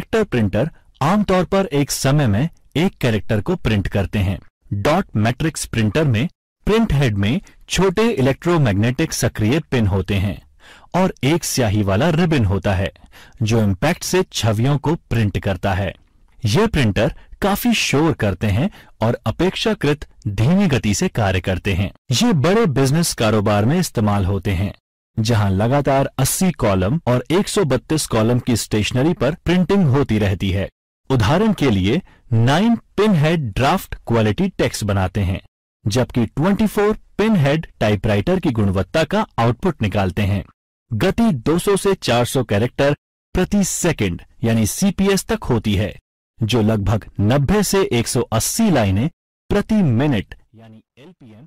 character printer आमतौर पर एक समय में एक कैरेक्टर को प्रिंट करते हैं डॉट मैट्रिक्स प्रिंटर में प्रिंट हेड में छोटे इलेक्ट्रोमैग्नेटिक सक्रिय पिन होते हैं और एक स्याही वाला रिबिन होता है जो इम्पैक्ट से छवियों को प्रिंट करता है ये प्रिंटर काफी शोर करते हैं और अपेक्षाकृत धीमी गति से कार्य करते हैं ये बड़े बिजनेस कारोबार में इस्तेमाल होते हैं जहां लगातार 80 कॉलम और 132 कॉलम की स्टेशनरी पर प्रिंटिंग होती रहती है उदाहरण के लिए 9 pin head draft quality text बनाते हैं जबकि 24 पिन हेड टाइपराइटर की गुणवत्ता का आउटपुट निकालते हैं गति 200 से 400 कैरेक्टर प्रति सेकंड यानी सीपीएस तक होती है जो लगभग 90 से 180 लाइनें प्रति मिनट यानी एलपीएम